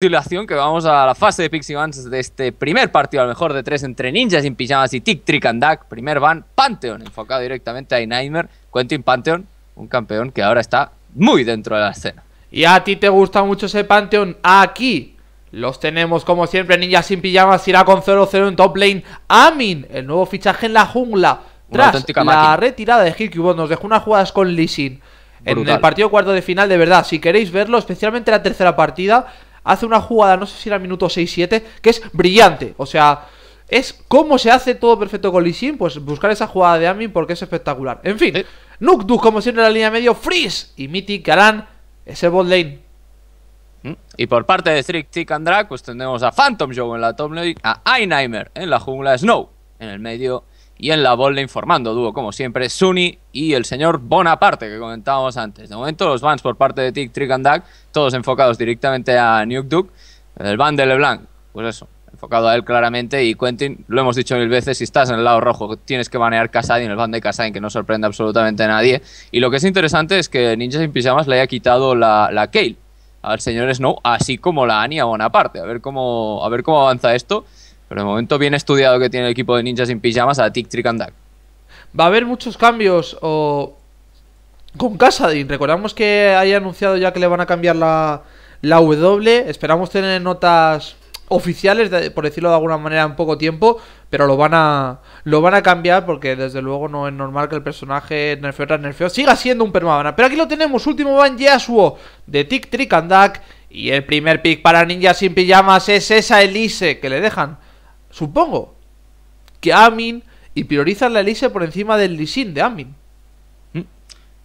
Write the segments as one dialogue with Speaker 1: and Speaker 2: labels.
Speaker 1: que vamos a la fase de Pixie Vans de este primer partido, a lo mejor de tres entre Ninjas sin Pijamas y Tic Trick Duck. Primer van Pantheon, enfocado directamente a Nightmare. Quentin Pantheon, un campeón que ahora está muy dentro de la escena. Y a ti te gusta mucho ese Pantheon.
Speaker 2: Aquí los tenemos como siempre. Ninjas sin Pijamas irá con 0-0 en top lane. Amin, el nuevo fichaje en la jungla. Tras la retirada de Hircubot nos dejó unas jugadas con Lee Sin. En el partido cuarto de final, de verdad, si queréis verlo, especialmente la tercera partida, hace una jugada, no sé si era minuto 6-7, que es brillante. O sea, es cómo se hace todo perfecto con Lee pues buscar esa jugada de Amin porque es espectacular. En fin, ¿Eh? como siempre en la línea
Speaker 1: medio, Freeze y Miti Galán, ese bot lane. Mm. Y por parte de Strict Tick and Drag, pues tenemos a Phantom Joe en la top lane, a Einheimer en la jungla, Snow en el medio y en la bola informando, dúo como siempre, Suni y el señor Bonaparte que comentábamos antes. De momento los bans por parte de Tick, Trick and Duck, todos enfocados directamente a Nuke El ban de LeBlanc, pues eso, enfocado a él claramente. Y Quentin, lo hemos dicho mil veces, si estás en el lado rojo tienes que banear Kasadin, el ban de Kasadin, que no sorprende absolutamente a nadie. Y lo que es interesante es que Ninja sin Pijamas le haya quitado la, la Kale al señor Snow, así como la Annie Bonaparte. A ver cómo, a ver cómo avanza esto. Pero de momento bien estudiado que tiene el equipo de ninjas sin pijamas a Tick Trick and Duck.
Speaker 2: Va a haber muchos cambios con Casadin. Recordamos que hay anunciado ya que le van a cambiar la, W. Esperamos tener notas oficiales, por decirlo de alguna manera, en poco tiempo, pero lo van a lo van a cambiar porque desde luego no es normal que el personaje nerfeo tras nerfeo siga siendo un permaban. Pero aquí lo tenemos, último van Yasuo de Tick Trick and Duck y el primer pick para ninjas sin pijamas es esa Elise que le dejan Supongo que Amin y priorizan la Elise por encima del Lisin de Amin.
Speaker 1: Mm.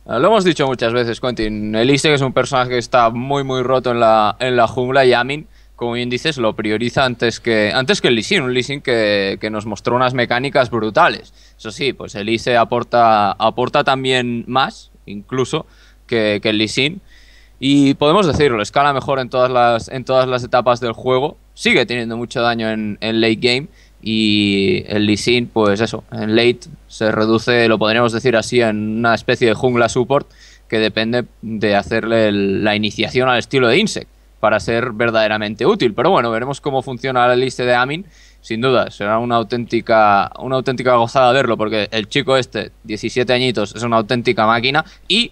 Speaker 1: Ah, lo hemos dicho muchas veces, Quentin. Elise es un personaje que está muy, muy roto en la, en la jungla y Amin, como bien dices, lo prioriza antes que, antes que el Lisin. Un Lisin que, que nos mostró unas mecánicas brutales. Eso sí, pues Elise aporta, aporta también más, incluso, que, el Lisin. Y podemos decirlo, escala mejor en todas las, en todas las etapas del juego sigue teniendo mucho daño en, late game y el Lee pues eso, en late se reduce, lo podríamos decir así, en una especie de jungla support que depende de hacerle la iniciación al estilo de Insect para ser verdaderamente útil. Pero bueno, veremos cómo funciona la lista de Amin. Sin duda, será una auténtica, una auténtica gozada verlo, porque el chico este, 17 añitos, es una auténtica máquina. Y,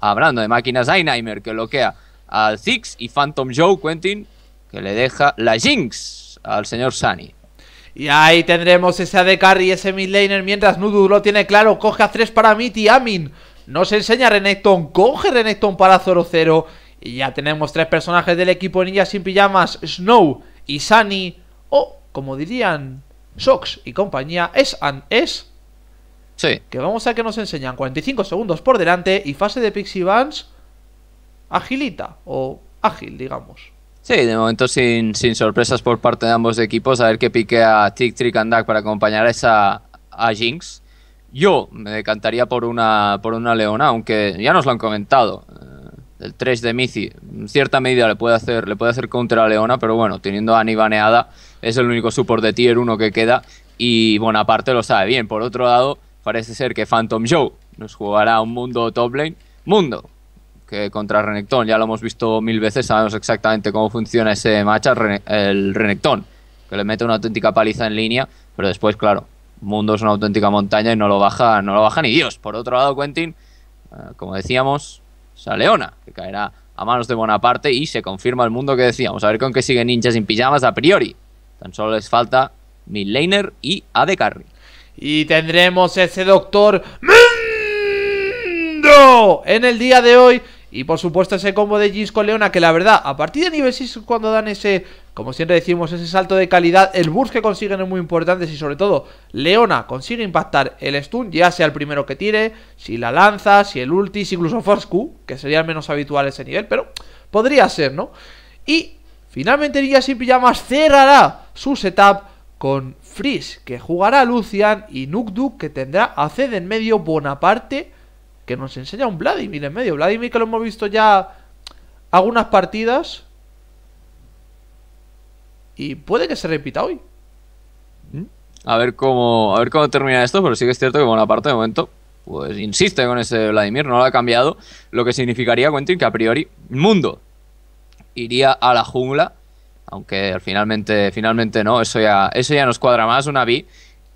Speaker 1: hablando de máquinas, Einheimer que bloquea al Ziggs y Phantom Joe, Quentin, que le deja la Jinx al señor Sani. Y ahí tendremos ese AD
Speaker 2: y ese midlaner. Mientras Nudu lo tiene claro, coge a 3 para mitty Amin. Nos enseña Renekton, coge Renekton para Zoro 0. Y ya tenemos tres personajes del equipo ninja sin pijamas: Snow y Sunny. O, como dirían Sox y compañía, es y es. Sí. Que vamos a que nos enseñan 45 segundos por delante y fase de Pixie Vans agilita o ágil, digamos.
Speaker 1: Sí, de momento sin, sin sorpresas por parte de ambos equipos. A ver qué pique a Tick, Trick and Duck para acompañar a, esa, a Jinx. Yo me decantaría por una, por una Leona, aunque ya nos lo han comentado. Eh, el 3 de Mizi, en cierta medida le puede hacer, le puede hacer counter a Leona, pero bueno, teniendo a Ani baneada, es el único support de tier 1 que queda. Y bueno, aparte lo sabe bien. Por otro lado, parece ser que Phantom Joe nos jugará un mundo top lane. Mundo, que contra Renekton. Ya lo hemos visto mil veces, sabemos exactamente cómo funciona ese match el Renekton, que le mete una auténtica paliza en línea, pero después, claro, Mundo es una auténtica montaña y no lo baja, no lo baja ni Dios. Por otro lado, Quentin, eh, como decíamos, Ona... que caerá a manos de Bonaparte y se confirma el mundo que decíamos. A ver con qué sigue Ninja sin pijamas a priori. Tan solo les falta Midlaner y AD Carry. Y tendremos ese doctor Mundo en
Speaker 2: el día de hoy y por supuesto ese combo de Jinx con Leona que la verdad, a partir de nivel 6 cuando dan ese, como siempre decimos, ese salto de calidad, el burst que consiguen es muy importante y sobre todo Leona consigue impactar el stun, ya sea el primero que tire, si la lanza, si el ulti, incluso Forsku que sería el menos habitual ese nivel, pero podría ser, ¿no? Y finalmente Ninja Sin Pijamas cerrará su setup con Freeze, que jugará Lucian y Nukduk, que tendrá a de en medio, Bonaparte que nos enseña un Vladimir en medio. Vladimir que lo hemos visto ya algunas partidas. Y puede que se repita hoy.
Speaker 1: A ver cómo, a ver cómo termina esto, pero sí que es cierto que bueno, aparte de momento pues insiste con ese Vladimir, no lo ha cambiado, lo que significaría, Quentin, que a priori Mundo iría a la jungla, aunque finalmente, finalmente no, eso ya, eso ya nos cuadra más, una B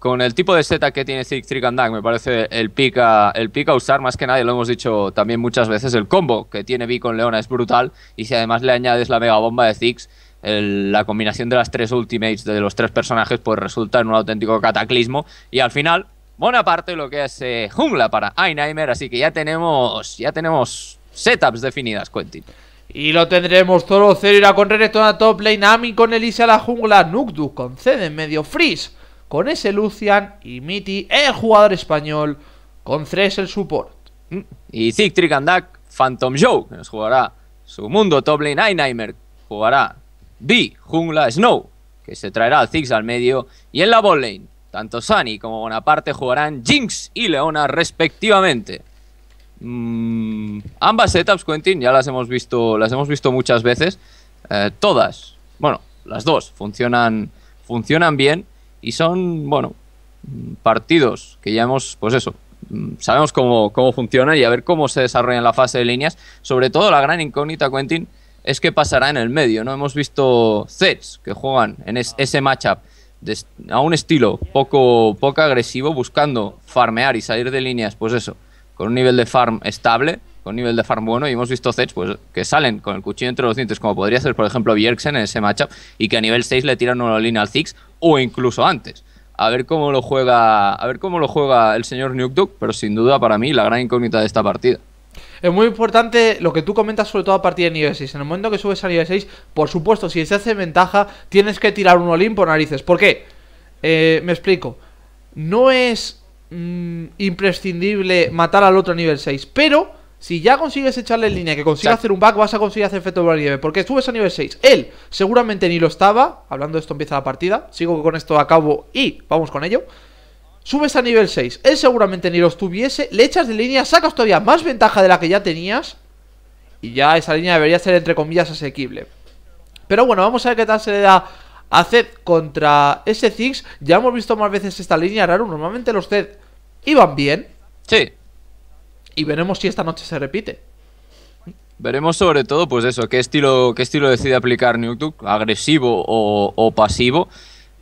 Speaker 1: con el tipo de setup que tiene Trick and me parece el pica a, usar más que nadie, lo hemos dicho también muchas veces, el combo que tiene Vi con Leona es brutal y si además le añades la mega bomba de Ziggs, la combinación de las tres ultimates de los tres personajes pues resulta en un auténtico cataclismo y al final, buena parte lo que es eh, jungla para Einheimer, así que ya tenemos, ya tenemos setups definidas, Quentin. Y lo tendremos todo Cero irá con Renekton a top
Speaker 2: lane, Ami con Elise a la jungla, Nukdu con Zed en medio, Freeze con ese Lucian y
Speaker 1: Miti, el jugador español, con 3 el support. Mm. Y Zig and Phantom Joe, que nos jugará su mundo top lane Einheimer, jugará B, Jungla Snow, que se traerá al Ziggs al medio, y en la bot lane, tanto Sunny como Bonaparte jugarán Jinx y Leona respectivamente. Mm, ambas setups, Quentin, ya las hemos visto, las hemos visto muchas veces. Eh, todas, bueno, las dos funcionan, funcionan bien y son, bueno, partidos que ya hemos, pues eso, sabemos cómo, funciona y a ver cómo se desarrolla en la fase de líneas. Sobre todo la gran incógnita, Quentin, es que pasará en el medio. No hemos visto sets que juegan en ese matchup de, a un estilo poco, poco agresivo, buscando farmear y salir de líneas, pues eso, con un nivel de farm estable con nivel de farm bueno y hemos visto sets pues, que salen con el cuchillo entre los dientes, como podría hacer, por ejemplo, Bjergsen en ese matchup, y que a nivel 6 le tiran un línea al Ziggs o incluso antes. A ver cómo lo juega, a ver cómo lo juega el señor Nukeduck, pero sin duda para mí la gran incógnita de esta partida. Es
Speaker 2: muy importante lo que tú comentas, sobre todo a partir de nivel 6. En el momento que subes a nivel 6, por supuesto, si se hace ventaja, tienes que tirar un Olin por narices. ¿Por qué? Eh, me explico. No es mm, imprescindible matar al otro nivel 6, pero si ya consigues echarle en línea, que consigas hacer un back, vas a conseguir hacer efecto la nieve. Porque subes a nivel 6. Él seguramente ni lo estaba. Hablando de esto, empieza la partida. Sigo con esto a cabo y vamos con ello. Subes a nivel 6. Él seguramente ni lo estuviese. Le echas de línea, sacas todavía más ventaja de la que ya tenías. Y ya esa línea debería ser, entre comillas, asequible. Pero bueno, vamos a ver qué tal se le da a Zed contra ese Ziggs. Ya hemos visto más veces esta línea, Raro. Normalmente los Zed iban bien. Sí y veremos si esta noche se repite.
Speaker 1: Veremos sobre todo, pues eso, qué estilo, qué estilo decide aplicar Newtuk, agresivo o, pasivo.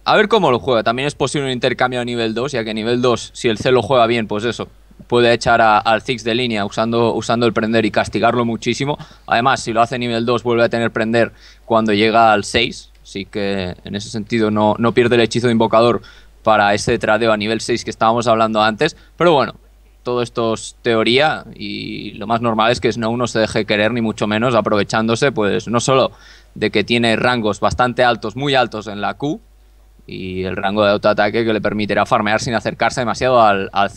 Speaker 1: A ver cómo lo juega. También es posible un intercambio a nivel 2, ya que nivel 2, si el C lo juega bien, pues eso, puede echar al six de línea usando, usando el prender y castigarlo muchísimo. Además, si lo hace nivel 2, vuelve a tener prender cuando llega al 6. Así que en ese sentido no, no pierde el hechizo de invocador para ese tradeo a nivel 6 que estábamos hablando antes. Pero bueno, todo esto es teoría y lo más normal es que Snow no se deje querer ni mucho menos aprovechándose pues no solo de que tiene rangos bastante altos, muy altos en la Q y el rango de autoataque que le permitirá farmear sin acercarse demasiado al, al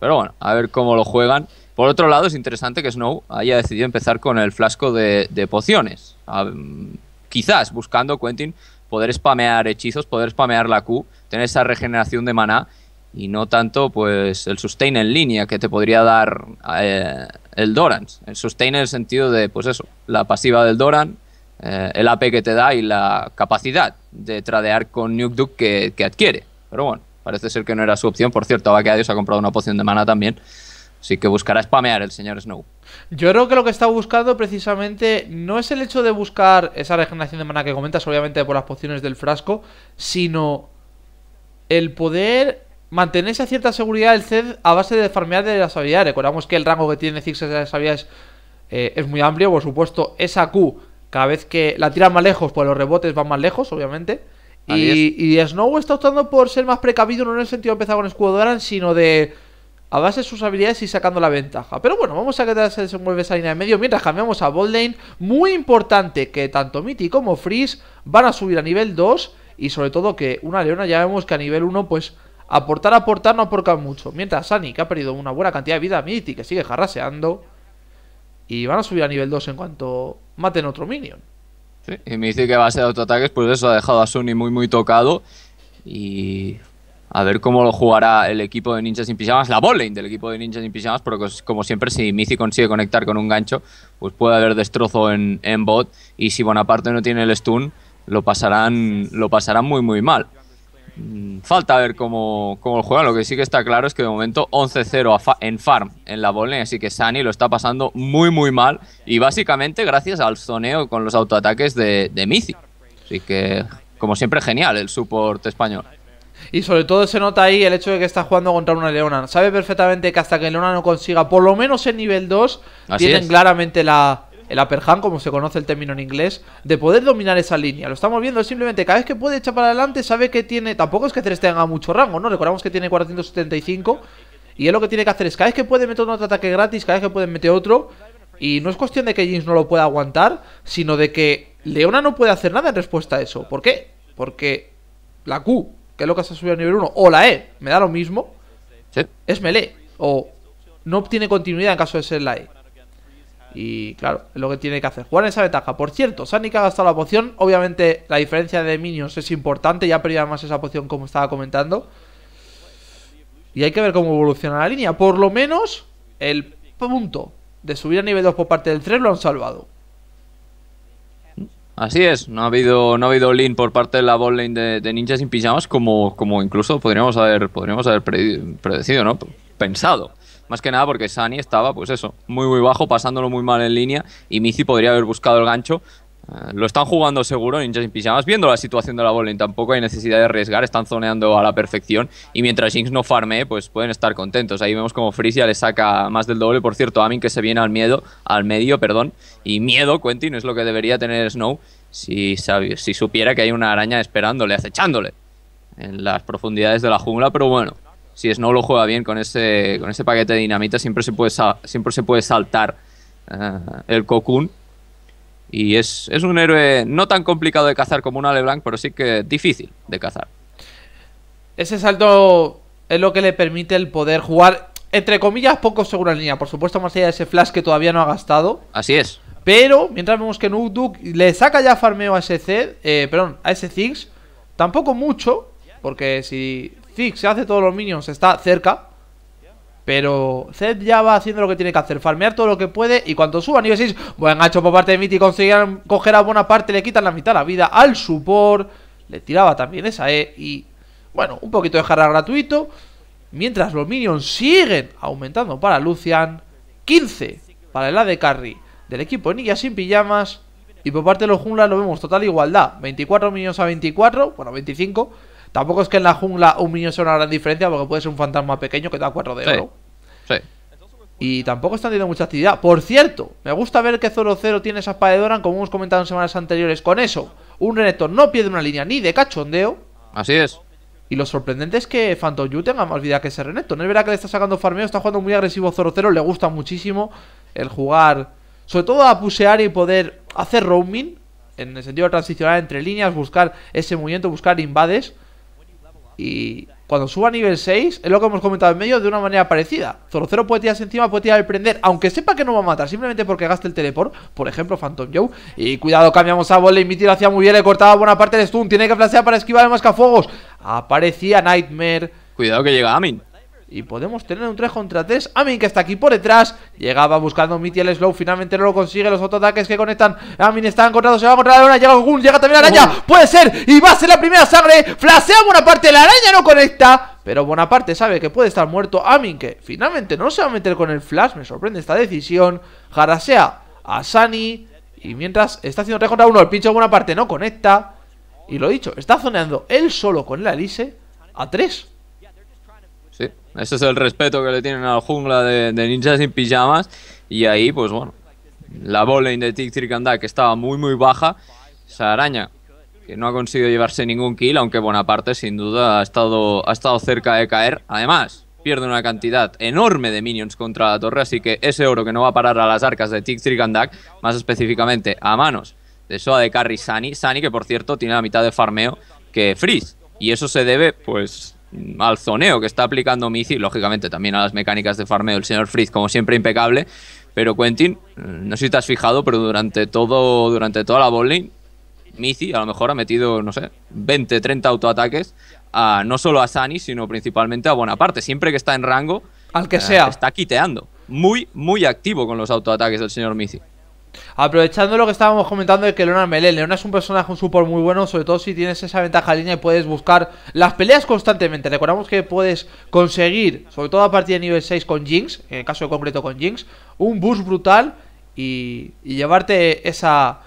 Speaker 1: Pero bueno, a ver cómo lo juegan. Por otro lado, es interesante que Snow haya decidido empezar con el flasco de, pociones. Mm, quizás buscando Quentin poder spamear hechizos, poder spamear la Q, tener esa regeneración de maná y no tanto pues el sustain en línea que te podría dar eh, el Doran. El sustain en el sentido de, pues eso, la pasiva del Doran, eh, el AP que te da y la capacidad de tradear con Nuke Duke que, adquiere. Pero bueno, parece ser que no era su opción. Por cierto, que ha comprado una poción de mana también. Así que buscará spamear el señor Snow.
Speaker 2: Yo creo que lo que está buscando precisamente no es el hecho de buscar esa regeneración de mana que comentas, obviamente por las pociones del frasco, sino el poder mantener a cierta seguridad del Zed a base de farmear de las habilidades. Recordamos que el rango que tiene Ziggs de las habilidades eh, es muy amplio. Por supuesto, esa Q, cada vez que la tiran más lejos, pues los rebotes van más lejos, obviamente. Y, Snow está optando por ser más precavido, no en el sentido de empezar con escudo Aran sino de a base de sus habilidades y sacando la ventaja. Pero bueno, vamos a quedarse se desenvuelve esa línea de medio. Mientras cambiamos a Lane. muy importante que tanto Mitty como Freeze van a subir a nivel 2. Y sobre todo que una Leona ya vemos que a nivel 1 pues Aportar, aportar no aporta mucho. Mientras Sunny que ha perdido una buena cantidad de vida, Miti, que sigue jarraseando. Y van a subir a nivel 2 en cuanto maten otro minion.
Speaker 1: Sí, y dice que va a ser autoataques, pues eso ha dejado a Sunny muy, muy tocado. Y a ver cómo lo jugará el equipo de Ninjas sin Pijamas, la bowling del equipo de Ninjas sin Pijamas, porque como siempre, si Mithi consigue conectar con un gancho, pues puede haber destrozo en, en bot. Y si Bonaparte no tiene el stun, lo pasarán, lo pasarán muy, muy mal. Mm, falta ver cómo, cómo juegan. Lo que sí que está claro es que de momento 11-0 en farm en la bolne, así que Sani lo está pasando muy, muy mal. Y básicamente gracias al zoneo con los autoataques de, de Así que, como siempre, genial el support español.
Speaker 2: Y sobre todo se nota ahí el hecho de que está jugando contra una Leona. Sabe perfectamente que hasta que Leona no consiga por lo menos el nivel 2, tienen claramente la, el upper como se conoce el término en inglés, de poder dominar esa línea. Lo estamos viendo simplemente cada vez que puede echar para adelante, sabe que tiene. Tampoco es que Ceres tenga mucho rango, ¿no? Recordamos que tiene 475. Y él lo que tiene que hacer es cada vez que puede meter otro ataque gratis, cada vez que puede meter otro. Y no es cuestión de que Jinx no lo pueda aguantar, sino de que Leona no puede hacer nada en respuesta a eso. ¿Por qué? Porque la Q, que es lo que se ha subido a nivel 1, o la E, me da lo mismo, es melee. O no obtiene continuidad en caso de ser la E. Y claro, es lo que tiene que hacer. Jugar esa ventaja. Por cierto, Sanic ha gastado la poción. Obviamente la diferencia de minions es importante. Ya perdido más esa poción como estaba comentando. Y hay que ver cómo evoluciona la línea. Por lo menos el punto de subir a nivel 2 por parte del 3 lo han salvado.
Speaker 1: Así es, no ha habido, no ha habido lean por parte de la botlane de, de ninjas sin pijamas como, como incluso podríamos haber, podríamos haber predecido, ¿no? Pensado. Más que nada porque Sani estaba, pues eso, muy muy bajo, pasándolo muy mal en línea y Mizi podría haber buscado el gancho. Eh, lo están jugando seguro Ninjas y Pijamas, viendo la situación de la bowling, tampoco hay necesidad de arriesgar, están zoneando a la perfección y mientras Jinx no farme, pues pueden estar contentos. Ahí vemos como Frisia le saca más del doble, por cierto, Amin que se viene al miedo, al medio, perdón, y miedo, Quentin, es lo que debería tener Snow si, si supiera que hay una araña esperándole, acechándole en las profundidades de la jungla, pero bueno, si Snow lo juega bien con ese, con ese paquete de dinamita, siempre se puede, siempre se puede saltar eh, el Cocoon. Y es, un héroe no tan complicado de cazar como un Aleblanc, pero sí que difícil de cazar. Ese salto es
Speaker 2: lo que le permite el poder jugar, entre comillas, poco seguro en línea. Por supuesto, más allá de ese flash que todavía no ha gastado. Así es. Pero mientras vemos que Nukeduk le saca ya farmeo a ese eh, perdón, a ese Ziggs, tampoco mucho, porque si se hace todos los minions, está cerca. Pero Zed ya va haciendo lo que tiene que hacer, farmear todo lo que puede y cuando suba nivel 6, buen hecho por parte de Mitty, conseguirán coger a buena parte, le quitan la mitad de la vida al support, le tiraba también esa E y bueno, un poquito de jarra gratuito. Mientras los minions siguen aumentando para Lucian, 15 para el AD Carry del equipo de sin pijamas y por parte de los junglas lo vemos total igualdad, 24 minions a 24, bueno 25 Tampoco es que en la jungla un minion sea una gran diferencia, porque puede ser un fantasma pequeño que da 4 de oro. Sí. Y tampoco están teniendo mucha actividad. Por cierto, me gusta ver que Zoro Zero tiene esa espada de Doran, como hemos comentado en semanas anteriores. Con eso, un reneto no pierde una línea ni de cachondeo. Así es. Y lo sorprendente es que Phantom Yu tenga más vida que ese no Es verdad que le está sacando farmeo, está jugando muy agresivo Zoro Zero. le gusta muchísimo el jugar, sobre todo a pusear y poder hacer roaming, en el sentido de transicionar entre líneas, buscar ese movimiento, buscar invades. Y cuando suba a nivel 6, es lo que hemos comentado en medio, de una manera parecida. Zorocero puede tirarse encima, puede tirar el prender, aunque sepa que no va a matar, simplemente porque gaste el teleport, por ejemplo, Phantom Joe. Y cuidado, cambiamos a volley, mi hacia hacía muy bien, le cortaba buena parte del stun, tiene que flashear para esquivar el mascafuegos. Aparecía Nightmare. Cuidado que llega Amin. Y podemos tener un 3 contra 3 Amin que está aquí por detrás Llegaba buscando Mitty el slow Finalmente no lo consigue Los autoataques que conectan Amin está encontrado Se va a encontrar ahora Llega Gun Llega también la araña Puede ser Y va a ser la primera sangre Flasea buena parte La araña no conecta pero Bonaparte sabe que puede estar muerto Amin que finalmente no se va a meter con el flash Me sorprende esta decisión Harasea a Sani Y mientras está haciendo 3 contra 1 El pincho Bonaparte no conecta Y lo dicho, está zoneando él solo con la Alice A 3
Speaker 1: ese es el respeto que le tienen a la jungla de, ninjas sin pijamas. Y ahí, pues bueno, la bowling de Tic and que estaba muy, muy baja. Esa araña, que no ha conseguido llevarse ningún kill, aunque Bonaparte sin duda ha estado, ha estado cerca de caer. Además, pierde una cantidad enorme de minions contra la torre, así que ese oro que no va a parar a las arcas de Tic más específicamente a manos de Soa de Carry Sani, Sani que por cierto tiene la mitad de farmeo que Freeze, y eso se debe pues al zoneo que está aplicando Mici, lógicamente también a las mecánicas de farmeo, del señor Fritz, como siempre, impecable. Pero Quentin, no sé si te has fijado, pero durante, todo, durante toda la bowling, Mici a lo mejor ha metido, no sé, 20, 30 autoataques, a, no solo a Sani, sino principalmente a Bonaparte. Siempre que está en rango, al que sea. Eh, está quiteando. Muy, muy activo con los autoataques del señor Mici. Aprovechando lo que estábamos comentando de que Leona Melee, Leona es un personaje,
Speaker 2: un support muy bueno, sobre todo si tienes esa ventaja línea y puedes buscar las peleas constantemente. Recordamos que puedes conseguir, sobre todo a partir de nivel 6 con Jinx, en el caso concreto con Jinx, un boost brutal y, llevarte esa...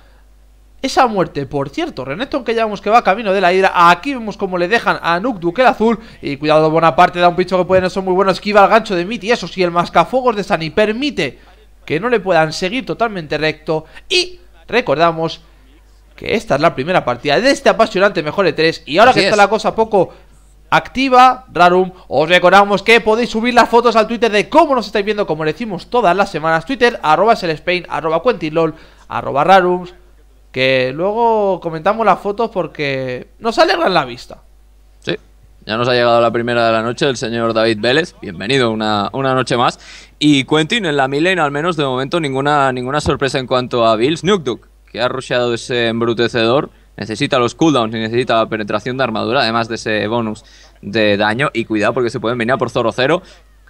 Speaker 2: Esa muerte, por cierto, Renekton que llevamos que va camino de la ira Aquí vemos como le dejan a Nuk Duque el azul Y cuidado, Bonaparte da un picho que puede no ser muy bueno Esquiva el gancho de Y eso si el mascafuegos de Sani Permite que no le puedan seguir totalmente recto y recordamos que esta es la primera partida de este apasionante Mejor de 3 y ahora que está la cosa poco activa, Rarum, os recordamos que podéis subir las fotos al Twitter de cómo nos estáis viendo, como decimos todas las semanas, Twitter, arroba Spain, arroba Cuentilol, arroba Rarums, que luego comentamos las fotos porque nos alegran la vista.
Speaker 1: Ya nos ha llegado la primera de la noche el señor David Vélez. Bienvenido una, una noche más. Y Quentin, en la Milen, al menos de momento, ninguna, ninguna sorpresa en cuanto a Bills. Nukeduk que ha rusheado ese embrutecedor, necesita los cooldowns y necesita la penetración de armadura, además de ese bonus de daño. Y cuidado porque se pueden venir a por Zoro Cero,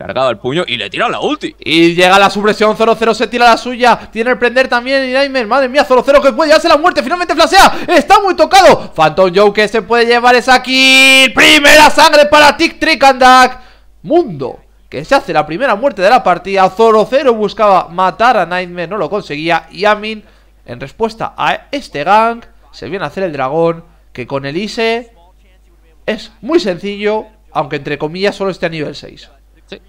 Speaker 1: Cargado el puño y le tira la ulti Y llega la supresión, 0 se tira la
Speaker 2: suya Tiene el prender también y Nightmare, madre mía Zoro 0 que puede llevarse la muerte, finalmente flasea Está muy tocado, Phantom Joe que se puede llevar esa aquí Primera sangre para Tick Trick and Mundo que se hace la primera muerte de la partida Zoro 0 buscaba matar a Nightmare, no lo conseguía Y Amin, en respuesta a este gank, se viene a hacer el dragón Que con el e es muy sencillo, aunque entre comillas solo esté a nivel 6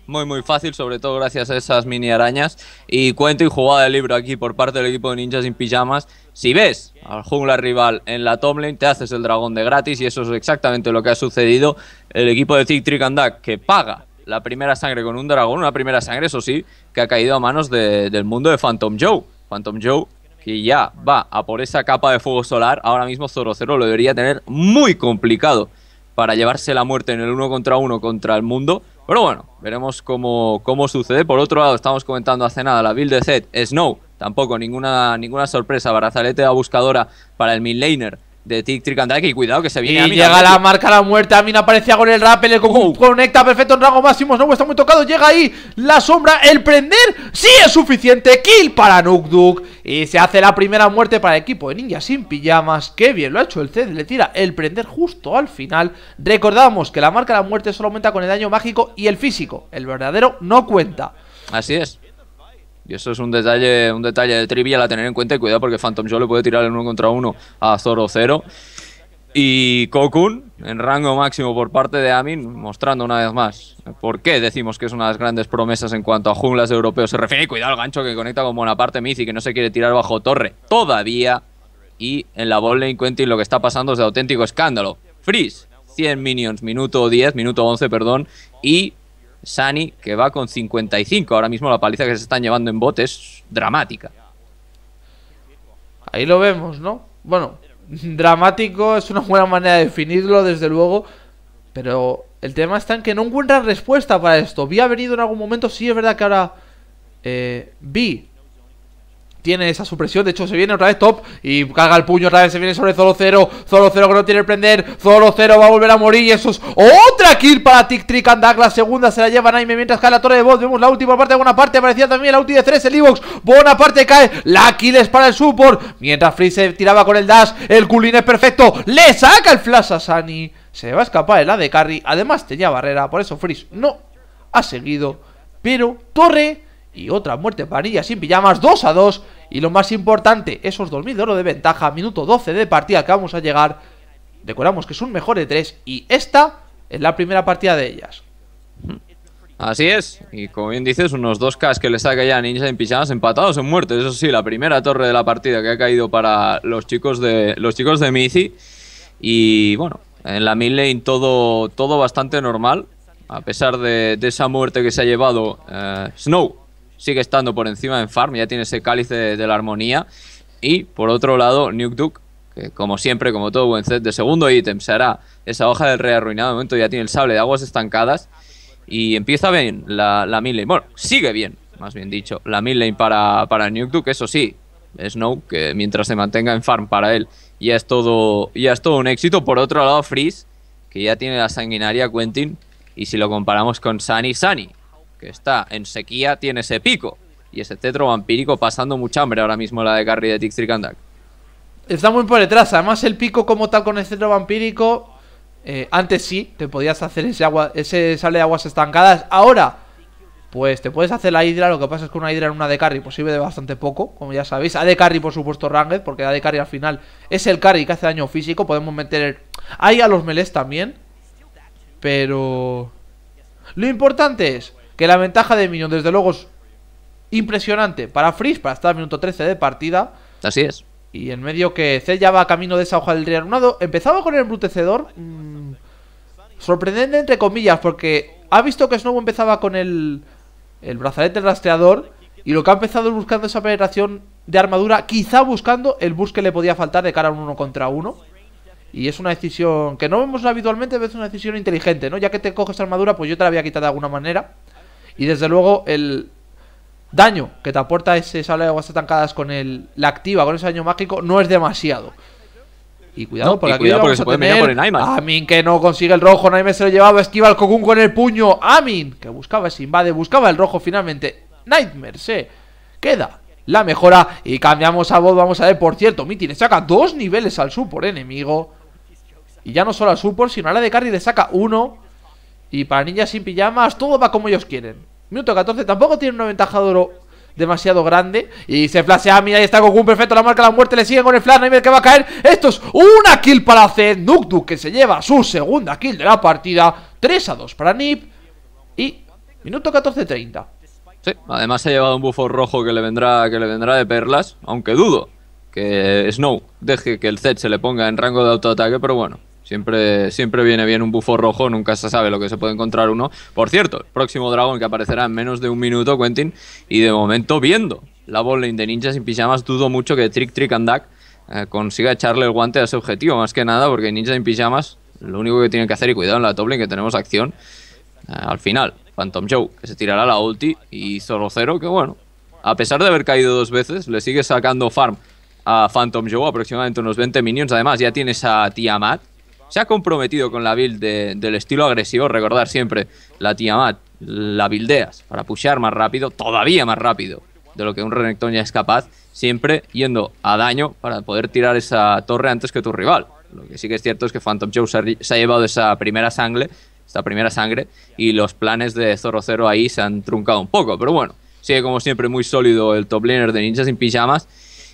Speaker 1: muy muy fácil, sobre todo gracias a esas mini arañas. Y cuento y jugada de libro aquí por parte del equipo de ninjas sin pijamas. Si ves al jungla rival en la Tomlin, te haces el dragón de gratis y eso es exactamente lo que ha sucedido. El equipo de Zig Trick and que paga la primera sangre con un dragón, una primera sangre, eso sí, que ha caído a manos del mundo de Phantom Joe. Phantom Joe que ya va a por esa capa de fuego solar, ahora mismo Zoro Zero lo debería tener muy complicado para llevarse la muerte en el uno contra uno contra el mundo pero bueno, veremos cómo, sucede. Por otro lado, estamos comentando hace nada la build de Zed, Snow, tampoco ninguna, ninguna sorpresa. Barazalete la buscadora para el midlaner de and y cuidado que se viene. Y llega la
Speaker 2: marca la muerte. a me aparecía con el rappel. El conecta perfecto en rango máximo. No está muy tocado. Llega ahí la sombra. El prender sí es suficiente. Kill para Nukduk. Y se hace la primera muerte para el equipo de ninja sin pijamas. Qué bien lo ha hecho el Zed. Le tira el prender justo al final. Recordamos que la marca la muerte solo aumenta con el daño mágico y el físico. El verdadero no cuenta.
Speaker 1: Así es. Y eso es un detalle, un detalle de trivia a tener en cuenta y cuidado porque Phantom Joe le puede tirar el uno contra uno a Zoro 0. Y Kokun en rango máximo por parte de Amin, mostrando una vez más por qué decimos que es una de las grandes promesas en cuanto a junglas europeos se refiere. cuidado el gancho que conecta con Bonaparte y que no se quiere tirar bajo torre todavía. Y en la botlane Quentin lo que está pasando es de auténtico escándalo. Freeze, 100 minions, minuto 10, minuto 11, perdón. Y Sani, que va con 55. Ahora mismo la paliza que se están llevando en bote es dramática. Ahí lo vemos, ¿no? Bueno, dramático
Speaker 2: es una buena manera de definirlo, desde luego. Pero el tema está en que no encuentran respuesta para esto. Vi ha venido en algún momento, sí es verdad que ahora... Eh, vi tiene esa supresión. De hecho, se viene otra vez top y caga el puño otra vez. Se viene sobre Zoro cero Zoro cero que no tiene el prender. Zoro cero, va a volver a morir. Y eso es otra kill para Tic Trick and La segunda se la lleva Naime mientras cae la torre de voz Vemos la última parte de Bonaparte. Aparecía también la ulti de 3. El buena Bonaparte cae. La kill es para el support. Mientras Freeze tiraba con el dash. El culín es perfecto. Le saca el flash a Sunny Se va a escapar el la de carry. Además tenía barrera. Por eso Freeze no ha seguido. Pero Torre y otra muerte parilla sin pijamas, 2 a 2 y lo más importante, esos 2.000 de oro de ventaja, minuto 12 de partida que vamos a llegar, recordamos que es un mejor de 3 y esta es la primera partida de ellas.
Speaker 1: Así es, y como bien dices, unos 2K que le saca ya a Ninja en pijamas empatados en muerte eso sí, la primera torre de la partida que ha caído para los chicos de, los chicos de Mici y bueno, en la mid lane todo, todo bastante normal. A pesar de, esa muerte que se ha llevado eh, Snow, sigue estando por encima en Farm, ya tiene ese cáliz de, la armonía. Y por otro lado, Nuke Duke, que como siempre, como todo buen set de segundo ítem, será esa hoja del rey arruinado. momento ya tiene el sable de aguas estancadas. Y empieza bien la, la mid lane. Bueno, sigue bien, más bien dicho, la mid lane para, para Nuke Duke, eso sí. Snow, que mientras se mantenga en farm para él, ya es todo, ya es todo un éxito. Por otro lado, Freeze, que ya tiene la sanguinaria Quentin. Y si lo comparamos con Sunny, Sunny que está en sequía, tiene ese pico. Y ese cetro vampírico pasando mucha hambre ahora mismo la de Carry de and
Speaker 2: Está muy por detrás. Además, el pico como tal con el cetro vampírico. Eh, antes sí, te podías hacer ese agua, ese sale de aguas estancadas. Ahora, pues te puedes hacer la hidra. Lo que pasa es que una hidra en una de carry pues sirve de bastante poco, como ya sabéis. A de carry, por supuesto, Ranged, porque a de carry al final es el carry que hace daño físico. Podemos meter ahí a los melés también. Pero... Lo importante es que la ventaja de Minion, desde luego, es impresionante para Fris para estar al minuto 13 de partida. Así es. Y en medio que C ya va camino de esa hoja del reanudado. Empezaba con el embrutecedor. Mm, sorprendente, entre comillas, porque ha visto que Snow empezaba con el, brazalete del rastreador. Y lo que ha empezado es buscando esa penetración de armadura, quizá buscando el bus que le podía faltar de cara a un uno contra uno. Y es una decisión que no vemos habitualmente, pero es una decisión inteligente, ¿no? Ya que te coges armadura, pues yo te la había quitado de alguna manera. Y desde luego el daño que te aporta ese sable de aguas estancadas con el, la activa, con ese daño mágico, no es demasiado. Y cuidado, porque, cuidado se puede por el Amin que no consigue el rojo, Nightmare se lo llevaba, esquiva el Cocoon con el puño. Amin que buscaba ese invade, buscaba el rojo finalmente. Nightmare se eh. queda la mejora y cambiamos a bot. Vamos a ver, por cierto, mítines saca dos niveles al support enemigo. Y ya no solo al support, sino a la de carry le saca uno. Y para niñas sin pijamas, todo va como ellos quieren. Minuto 14, tampoco tiene una ventaja demasiado grande. Y se flashea, ah, mira, ahí está Goku, perfecto, la marca la muerte, le sigue con el flash, no hay ver que va a caer. Esto es una kill para Zed Nukduk que se lleva su segunda kill de la partida. 3 a 2 para Nip. Y minuto 14-30.
Speaker 1: Sí, además se ha llevado un buffo rojo que le vendrá, que le vendrá de perlas, aunque dudo que Snow deje que el Zed se le ponga en rango de autoataque, pero bueno, Siempre, viene bien un bufo rojo, nunca se sabe lo que se puede encontrar uno. Por cierto, el próximo dragón que aparecerá en menos de un minuto, Quentin, y de momento viendo la bowling de ninjas sin pijamas, dudo mucho que Trick Trick and Duck eh, consiga echarle el guante a ese objetivo, más que nada, porque ninjas sin pijamas lo único que tienen que hacer, y cuidado en la top que tenemos acción, eh, al final, Phantom Joe, que se tirará la ulti, y Zoro cero que bueno, a pesar de haber caído dos veces, le sigue sacando farm a Phantom Joe, aproximadamente unos 20 minions, además ya tienes a Tiamat, se ha comprometido con la build del estilo agresivo, recordar siempre la Tiamat, la buildeas para pushar más rápido, todavía más rápido de lo que un Renekton ya es capaz, siempre yendo a daño para poder tirar esa torre antes que tu rival. Lo que sí que es cierto es que Phantom Joe se ha llevado esa primera sangre, esta primera sangre, y los planes de Zorro Zero ahí se han truncado un poco, pero bueno, sigue como siempre muy sólido el top laner de ninjas sin pijamas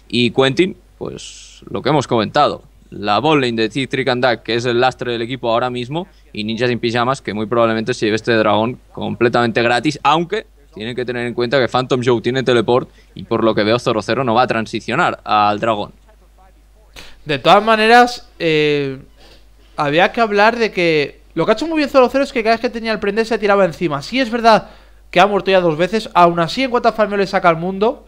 Speaker 1: y Quentin, pues lo que hemos comentado, la bowling de Trick and que es el lastre del equipo ahora mismo, y Ninjas en Pijamas, que muy probablemente se lleve este dragón completamente gratis, aunque tienen que tener en cuenta que Phantom Show tiene teleport y por lo que veo ZoroZero no va a transicionar al dragón.
Speaker 2: De todas maneras, eh, había que hablar de que lo que ha hecho muy bien ZoroZero es que cada vez que tenía el prender se tiraba encima. Si es verdad que ha muerto ya dos veces, aún así en cuanto a le saca al mundo,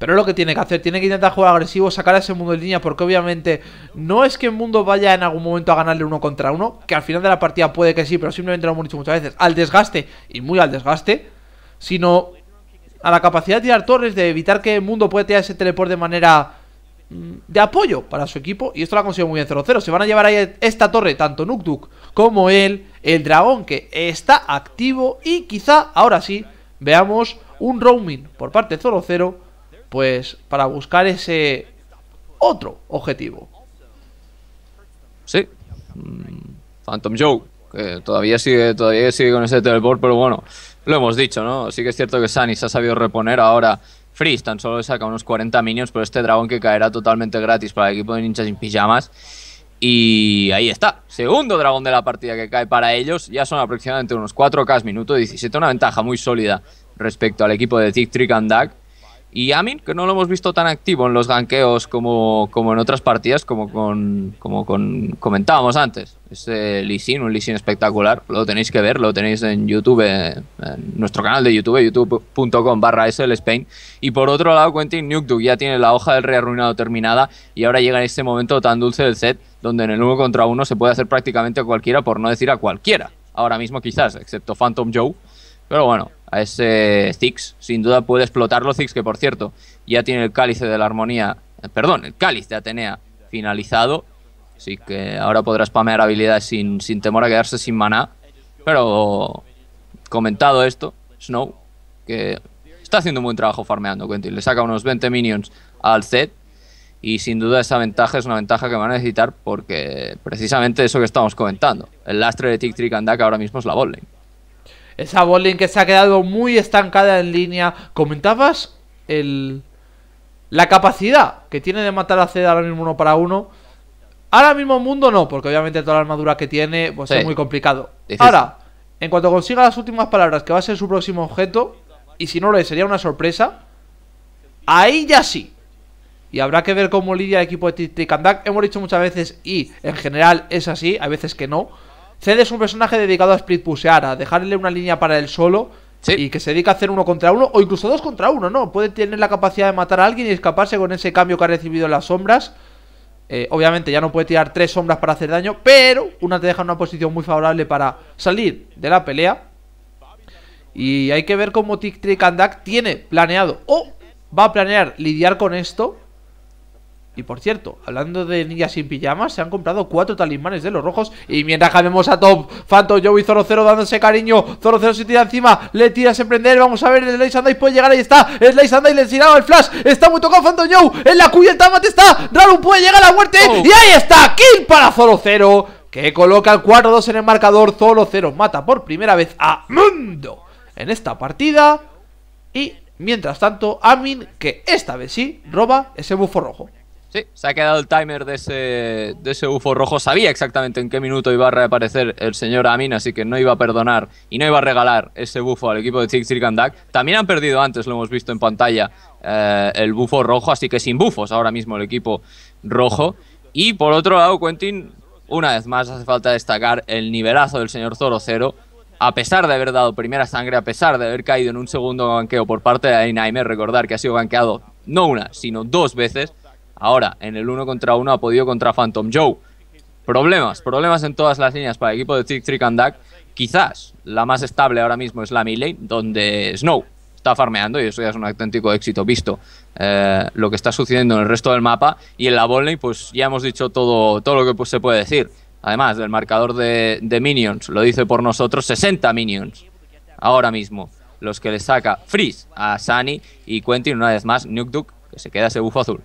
Speaker 2: pero es lo que tiene que hacer, tiene que intentar jugar agresivo, sacar a ese mundo de línea, porque obviamente no es que el mundo vaya en algún momento a ganarle uno contra uno, que al final de la partida puede que sí, pero simplemente lo hemos dicho muchas veces, al desgaste, y muy al desgaste, sino a la capacidad de tirar torres, de evitar que el mundo pueda tirar ese teleport de manera mm, de apoyo para su equipo y esto lo ha conseguido muy bien 0-0. Se van a llevar ahí esta torre, tanto Nukduk como él, el dragón que está activo y quizá ahora sí veamos un roaming por parte de 0-0 pues para buscar ese otro objetivo.
Speaker 1: Sí. Mm, Phantom Joe, que todavía sigue, todavía sigue con ese teleport, pero bueno, lo hemos dicho, ¿no? Sí que es cierto que Sani se ha sabido reponer ahora. Freeze tan solo saca unos 40 minions, pero este dragón que caerá totalmente gratis para el equipo de ninjas sin pijamas. Y ahí está, segundo dragón de la partida que cae para ellos. Ya son aproximadamente unos 4K minuto 17, una ventaja muy sólida respecto al equipo de Trick and Duck. Y Amin, que no lo hemos visto tan activo en los ganqueos como, como en otras partidas, como, con, como con, comentábamos antes. Es este el un leasing espectacular. Lo tenéis que ver, lo tenéis en YouTube, en nuestro canal de YouTube, youtube.com barra Spain. Y por otro lado, Quentin Nukduk ya tiene la hoja del rey arruinado terminada y ahora llega en este momento tan dulce del set, donde en el uno contra uno se puede hacer prácticamente a cualquiera, por no decir a cualquiera. Ahora mismo quizás, excepto Phantom Joe. Pero bueno, a ese Zix. Sin duda puede explotarlo Zix, que por cierto ya tiene el cálice de la armonía, eh, perdón, el cáliz de Atenea finalizado. Así que ahora podrá spamear habilidades sin, sin temor a quedarse sin maná. Pero comentado esto, Snow, que está haciendo un buen trabajo farmeando, Quentin. Le saca unos 20 minions al set Y sin duda esa ventaja es una ventaja que van a necesitar porque precisamente eso que estamos comentando. El lastre de Tick Trick and ahora mismo es la botlane.
Speaker 2: Esa bowling que se ha quedado muy estancada en línea. Comentabas el... La capacidad que tiene de matar a Zed ahora mismo uno para uno. Ahora mismo mundo no, porque obviamente toda la armadura que tiene pues es muy complicado. Ahora, en cuanto consiga las últimas palabras, que va a ser su próximo objeto, y si no lo es, sería una sorpresa, ahí ya sí. Y habrá que ver cómo lidia el equipo de Tikandak. Hemos dicho muchas veces, y en general es así, a veces que no. Zed es un personaje dedicado a split pushear, a dejarle una línea para él solo y que se dedica a hacer uno contra uno o incluso dos contra uno, ¿no? Puede tener la capacidad de matar a alguien y escaparse con ese cambio que ha recibido las sombras. Eh, obviamente ya no puede tirar tres sombras para hacer daño, pero una te deja en una posición muy favorable para salir de la pelea. Y hay que ver cómo Tick Trick tiene planeado o va a planear lidiar con esto y por cierto, hablando de niñas sin pijamas, se han comprado cuatro talismanes de los rojos. Y mientras cambiamos a Top, Phantom, y Zoro Cero dándose cariño. Zoro Cero se tira encima, le tira a prender. Vamos a ver, el Slice Ice puede llegar, ahí está. Slice Ice le tirado el flash. Está muy tocado Phantom Joe. En la cuya el está. Raru puede llegar a la muerte. Oh. Y ahí está, kill para Zoro Cero Que coloca el 4-2 en el marcador. Zoro Cero mata por primera vez a Mundo en esta partida. Y mientras tanto, Amin, que esta vez sí, roba ese bufo rojo.
Speaker 1: Sí, se ha quedado el timer de ese, de ese rojo. Sabía exactamente en qué minuto iba a reaparecer el señor Amin, así que no iba a perdonar y no iba a regalar ese bufo al equipo de Chick Dak. También han perdido antes, lo hemos visto en pantalla, eh, el bufo rojo, así que sin bufos ahora mismo el equipo rojo. Y por otro lado, Quentin, una vez más hace falta destacar el nivelazo del señor 0 A pesar de haber dado primera sangre, a pesar de haber caído en un segundo banqueo por parte de Einheimer, recordar que ha sido banqueado no una, sino dos veces Ahora, en el uno contra uno ha podido contra Phantom Joe. Problemas, problemas en todas las líneas para el equipo de Trick Trick and Duck. Quizás la más estable ahora mismo es la Melee, donde Snow está farmeando y eso ya es un auténtico éxito visto eh, lo que está sucediendo en el resto del mapa y en la volley pues ya hemos dicho todo, todo lo que pues, se puede decir además del marcador de, minions lo dice por nosotros 60 minions ahora mismo los que le saca Freeze a Sunny y Quentin una vez más Nukeduk, que se queda ese bufo azul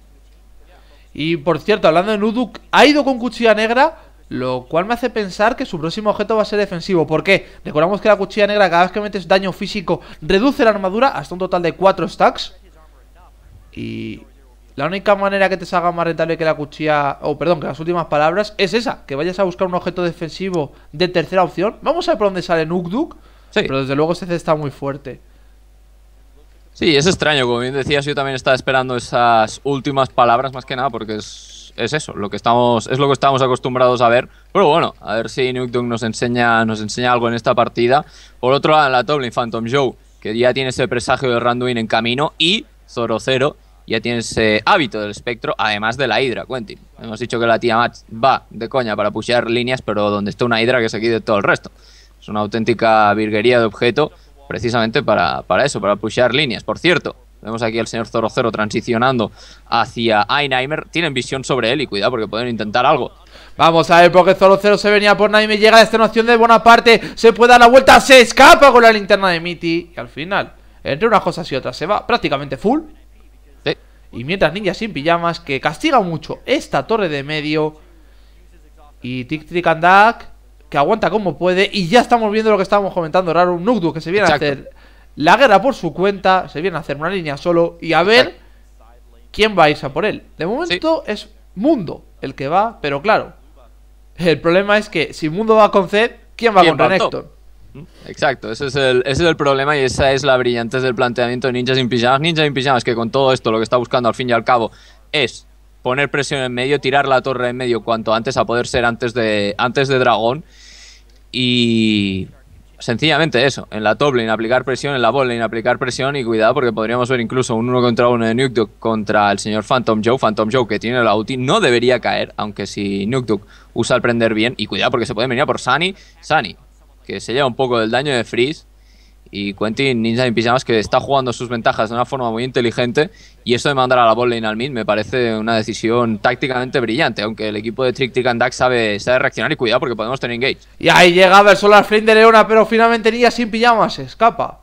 Speaker 1: y por cierto, hablando de Nukduk, ha ido con cuchilla
Speaker 2: negra, lo cual me hace pensar que su próximo objeto va a ser defensivo. ¿Por qué? Recordamos que la cuchilla negra, cada vez que metes daño físico, reduce la armadura hasta un total de 4 stacks. Y la única manera que te salga más rentable que la cuchilla, o perdón, que las últimas palabras, es esa, que vayas a buscar un objeto defensivo de tercera opción. Vamos a ver por dónde sale Nukduk, pero desde luego este está muy fuerte.
Speaker 1: Sí, es extraño, como bien decías, yo también estaba esperando esas últimas palabras más que nada porque es, es eso, lo que estamos, es lo que estamos acostumbrados a ver. Pero bueno, a ver si Nukedunk nos enseña, nos enseña algo en esta partida. Por otro lado, la Toblin, Phantom Joe, que ya tiene ese presagio de Randuin en camino, y Zoro Zero ya tiene ese hábito del espectro, además de la Hydra, Quentin. Hemos dicho que la tía Match va de coña para pushear líneas, pero donde está una Hydra, que se de todo el resto. Es una auténtica virguería de objeto precisamente para, eso, para pushear líneas. Por cierto, vemos aquí al señor zero transicionando hacia Einheimer. Tienen visión sobre él y cuidado porque pueden intentar algo. Vamos a ver, porque Zoro zero se venía por Naime. Llega a la noción de Bonaparte. Se puede dar la vuelta. Se escapa
Speaker 2: con la linterna de Mitty Y al final, entre unas cosas y otras, se va prácticamente full. Y mientras Ninja sin pijamas, que castiga mucho esta torre de medio. Y Tic and que aguanta como puede. Y ya estamos viendo lo que estábamos comentando, raro. Un que se viene a hacer la guerra por su cuenta, se viene a hacer una línea solo y a ver quién va a irse por él. De momento es Mundo el que va, pero claro, el problema es que si Mundo va con Zed, ¿quién va a con
Speaker 1: mm, Exacto, ese es, el, es el problema y esa es la brillantez del planteamiento de Ninjas sin Pijamas. Ninjas sin Pijamas, que con todo esto lo que está buscando al fin y al cabo es poner presión en medio, tirar la torre en medio cuanto antes, a poder ser antes de, antes de dragón. Y sencillamente eso, en la top lane aplicar presión, en la bot lane aplicar presión y cuidado porque podríamos ver incluso un uno contra uno de Nukeduk contra el señor Phantom Joe. Phantom Joe que tiene la ulti no debería caer, aunque si Nukeduk usa el prender bien y cuidado porque se puede venir a por Sunny. Sunny que se lleva un poco del daño de Freeze y Quentin Ninja pijamas, que está jugando sus ventajas de una forma muy inteligente y esto de mandar a la bola al mid me parece una decisión tácticamente brillante, aunque el equipo de Trick Trick and Duck sabe, sabe reaccionar y cuidado porque podemos tener engage.
Speaker 2: Y ahí llegaba el Solar Flame de Leona, pero finalmente Ninja sin pijamas se escapa.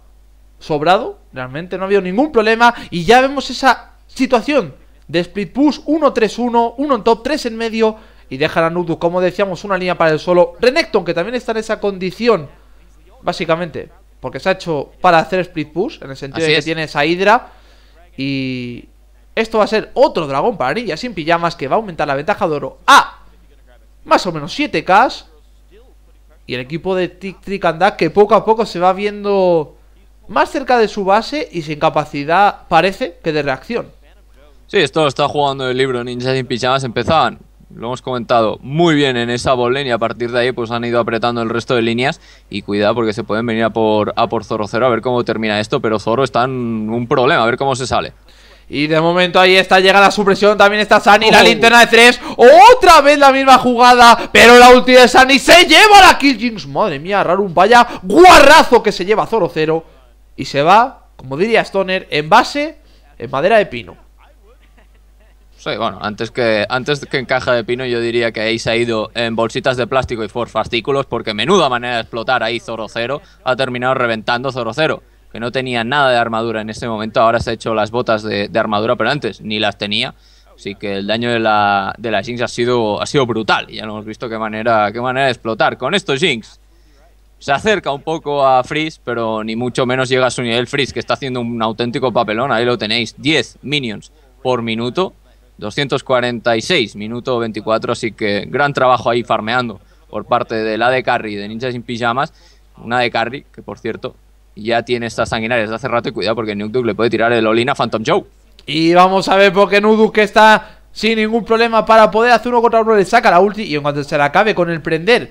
Speaker 2: Sobrado, realmente no ha habido ningún problema y ya vemos esa situación de split push 1-3-1, uno en top, 3 en medio y deja a Nudu, como decíamos, una línea para el solo. Renekton que también está en esa condición, básicamente. Porque se ha hecho para hacer split push, en el sentido de que tiene tienes a Hydra. Y esto va a ser otro dragón para ninja sin pijamas que va a aumentar la ventaja de oro a más o menos 7K. Y el equipo de Tic Trick and que poco a poco se va viendo más cerca de su base y sin capacidad, parece, que de reacción.
Speaker 1: Sí, esto lo está jugando el libro Ninja sin pijamas. Empezaban lo hemos comentado muy bien en esa bolena y a partir de ahí pues han ido apretando el resto de líneas y cuidado porque se pueden venir a por, a por Zorro Cero a ver cómo termina esto, pero Zoro está en un problema, a ver cómo se sale. Y de momento ahí está, llega la supresión, también está Sani, la oh. linterna de 3 Otra vez la misma jugada,
Speaker 2: pero la ulti de Sani se lleva la Kill Jinx Madre mía, raro un vaya guarrazo que se
Speaker 1: lleva Zoro 0 Y se va, como diría Stoner, en base, en madera de pino bueno, antes que, antes que en caja de pino yo diría que Ace ha ido en bolsitas de plástico y por fascículos porque menuda manera de explotar ahí Zoro Cero ha terminado reventando Zoro Cero, que no tenía nada de armadura en ese momento, ahora se ha hecho las botas de, armadura, pero antes ni las tenía. Así que el daño de la, de Jinx ha sido, ha sido brutal. Ya lo hemos visto qué manera, qué manera de explotar. Con esto Jinx se acerca un poco a Freeze, pero ni mucho menos llega a su nivel Freeze, que está haciendo un auténtico papelón. Ahí lo tenéis, 10 minions por minuto. 246, minuto 24, así que gran trabajo ahí farmeando por parte de la de Carry de Ninja sin Pijamas. Una de Carry que, por cierto, ya tiene estas sanguinarias de hace rato y cuidado porque Nuduk le puede tirar el Olina a Phantom Joe. Y vamos a ver porque Nuduk que está sin ningún problema para poder hacer uno contra uno, le saca la ulti y en cuanto
Speaker 2: se la acabe con el prender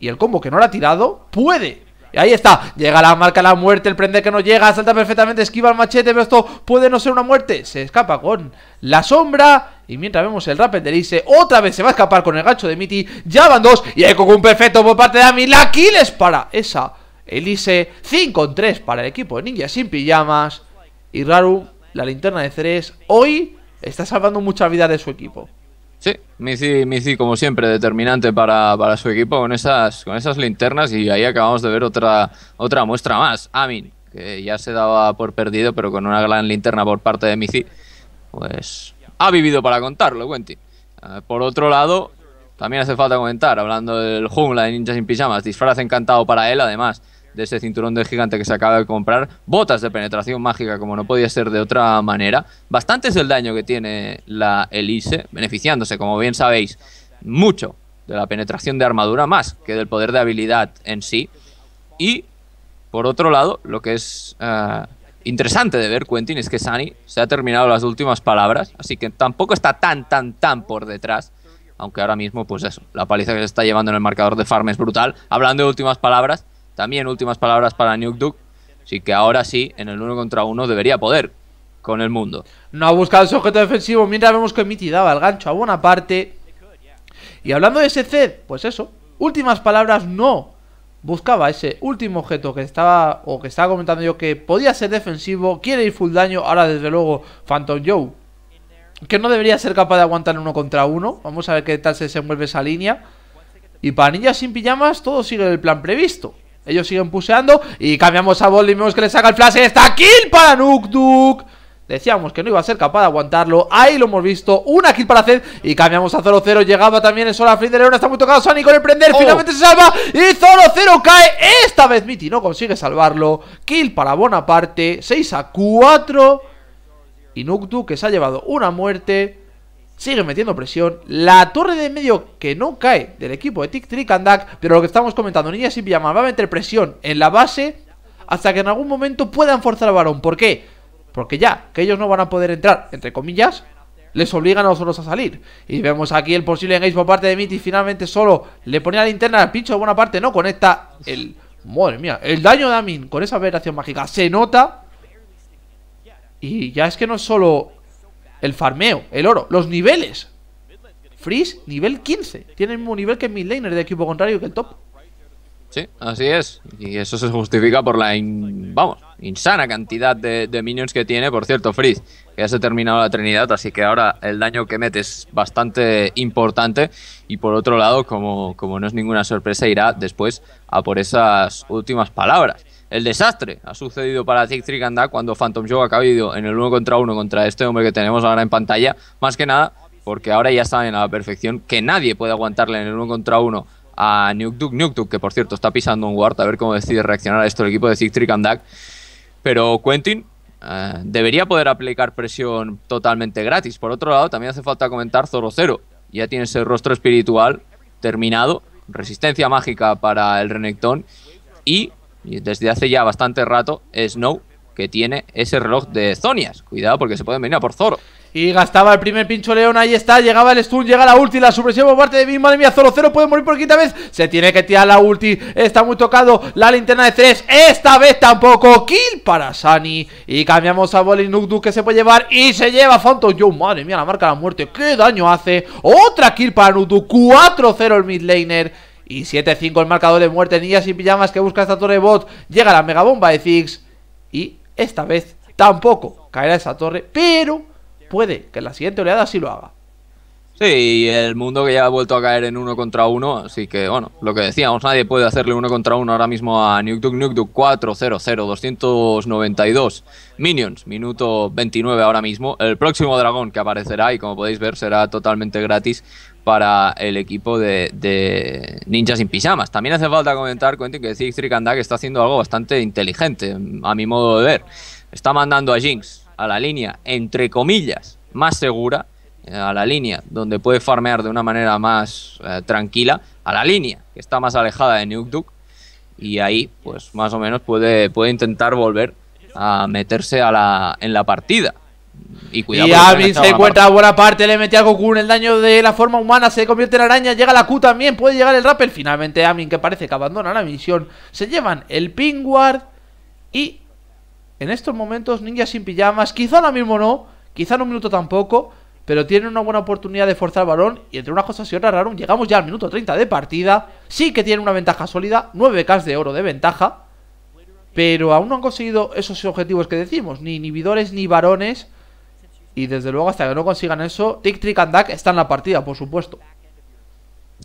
Speaker 2: y el combo que no la ha tirado, puede y Ahí está, llega la marca la muerte, el prende que no llega, salta perfectamente, esquiva el machete, pero esto puede no ser una muerte. Se escapa con la sombra. Y mientras vemos el rapper de Elise, otra vez se va a escapar con el gancho de Miti. Ya van dos. Y hay un perfecto por parte de Ami. La kill para esa Elise. 5 en 3 para el equipo de ninja sin pijamas. Y Raru, la linterna de Ceres, hoy está salvando mucha vida de su equipo.
Speaker 1: Sí, Mici como siempre determinante para, para, su equipo con esas, con esas linternas y ahí acabamos de ver otra, otra muestra más. Amin, que ya se daba por perdido pero con una gran linterna por parte de Mici, pues ha vivido para contarlo, Wenty. Eh, por otro lado, también hace falta comentar, hablando del jungla de ninjas sin pijamas, disfraz encantado para él además de ese cinturón de gigante que se acaba de comprar, botas de penetración mágica como no podía ser de otra manera. Bastante es el daño que tiene la Elise, beneficiándose, como bien sabéis, mucho de la penetración de armadura más que del poder de habilidad en sí. Y, por otro lado, lo que es eh, interesante de ver, Quentin, es que Sani se ha terminado las últimas palabras, así que tampoco está tan, tan, tan por detrás. Aunque ahora mismo, pues eso, la paliza que se está llevando en el marcador de farm es brutal. Hablando de últimas palabras, también últimas palabras para Nuke Así que ahora sí, en el uno contra uno debería poder con el mundo.
Speaker 2: No ha buscado ese objeto defensivo mientras vemos que Mitty daba el gancho a buena parte. Y hablando de ese Zed, pues eso, últimas palabras, no buscaba ese último objeto que estaba o que estaba comentando yo que podía ser defensivo, quiere ir full daño, ahora desde luego Phantom Joe que no debería ser capaz de aguantar uno contra uno, vamos a ver qué tal se desenvuelve esa línea y para sin pijamas todo sigue el plan previsto ellos siguen puseando y cambiamos a Bolt y vemos que le saca el flash. esta kill para Nukduk! Decíamos que no iba a ser capaz de aguantarlo Ahí lo hemos visto, una kill para Zed Y cambiamos a Zoro 0 llegaba también el Sola Flint de Está muy tocado Sani con el prender, oh. finalmente se salva Y Zoro 0 cae, esta vez Mitty no consigue salvarlo Kill para Bonaparte, 6 a 4 Y NukDuk que se ha llevado una muerte sigue metiendo presión. La torre de medio que no cae del equipo de Tic Trick and pero lo que estamos comentando, Niñas y Pijama va a meter presión en la base hasta que en algún momento puedan forzar al varón. ¿Por qué? Porque ya que ellos no van a poder entrar, entre comillas, les obligan a nosotros a salir. Y vemos aquí el posible engage por parte de Mitty. Finalmente solo le ponía la linterna al pincho de buena parte. No conecta el. Madre mía, el daño de Amin con esa aberración mágica se nota. Y ya es que no solo el farmeo, el oro, los niveles. Freeze, nivel 15. Tiene el mismo nivel que midlaner de equipo contrario que el top.
Speaker 1: Sí, así es. Y eso se justifica por la, vamos, insana cantidad de, minions que tiene. Por cierto, Freeze, que ya se ha terminado la Trinidad, así que ahora el daño que mete es bastante importante. Y por otro lado, como, como no es ninguna sorpresa, irá después a por esas últimas palabras el desastre ha sucedido para Zig Duck cuando Phantom Joe ha cabido en el uno contra uno contra este hombre que tenemos ahora en pantalla, más que nada porque ahora ya saben a la perfección que nadie puede aguantarle en el uno contra uno a Nukduk Nukduk, que por cierto está pisando un guard, a ver cómo decide reaccionar a esto el equipo de Zig Duck Pero Quentin eh, debería poder aplicar presión totalmente gratis. Por otro lado, también hace falta comentar Zoro Ya tiene ese rostro espiritual terminado, resistencia mágica para el Renekton y y desde hace ya bastante rato, Snow, que tiene ese reloj de Zonias. Cuidado porque se pueden venir a por Zoro. Y gastaba el primer pincho León, ahí está, llegaba el stun,
Speaker 2: llega la ulti, la supresión por parte de mi madre mía, Zoro cero puede morir por quinta vez, se tiene que tirar la ulti, está muy tocado, la linterna de tres, esta vez tampoco, kill para Sunny y cambiamos a Nukdu que se puede llevar, y se lleva Phantom Joe, madre mía, la marca de la muerte, qué daño hace, otra kill para Nudu, 4-0 el midlaner, y 7-5 el marcador de muerte, niñas y pijamas que busca esta torre bot. Llega la megabomba de Ziggs. Y esta vez tampoco caerá esa torre, pero puede que la siguiente oleada sí lo haga.
Speaker 1: Sí, el mundo que ya ha vuelto a caer en uno contra uno, así que bueno, lo que decíamos, nadie puede hacerle uno contra uno ahora mismo a 4-0-0, 292 Minions, minuto 29 ahora mismo. El próximo dragón que aparecerá y como podéis ver será totalmente gratis para el equipo de, Ninjas sin Pijamas. También hace falta comentar, que Zig Kandak está haciendo algo bastante inteligente, a mi modo de ver. Está mandando a Jinx a la línea, entre comillas, más segura, eh, a la línea donde puede farmear de una manera más eh, tranquila, a la línea que está más alejada de New Duke, y ahí, pues más o menos, puede, puede intentar volver a meterse en la partida. Y, cuidado se encuentra
Speaker 2: buena parte, le metió a Goku el daño de la forma humana, se convierte en araña, llega la Q también, puede llegar el Rappel. Finalmente Amin que parece que abandona la misión, se llevan el Pingward y en estos momentos Ninja sin pijamas, quizá ahora mismo no, quizá en un minuto tampoco, pero tienen una buena oportunidad de forzar al varón y entre una cosa y otra, raro. llegamos ya al minuto 30 de partida, sí que tienen una ventaja sólida, 9K de oro de ventaja. Pero aún no han conseguido esos objetivos que decimos, ni inhibidores ni varones y desde luego, hasta que no consigan eso, Tic Trick and Duck está en la partida, por supuesto.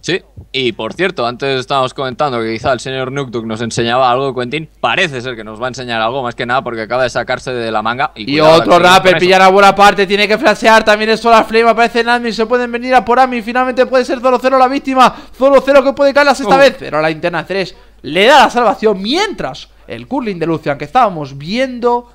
Speaker 1: Sí, y por cierto, antes estábamos comentando que quizá el señor Nuktuk nos enseñaba algo, Quentin. Parece ser que nos va a enseñar algo, más que nada porque acaba de sacarse de la manga. Y, otro rapper, pillar
Speaker 2: a buena parte, tiene que flashear. También es Solar Flame, aparece y se pueden venir a por Ami. Finalmente puede ser Zoro Cero la víctima. Zoro Cero que puede caerlas esta vez, pero la interna 3 le da la salvación mientras el curling de Lucian que estábamos viendo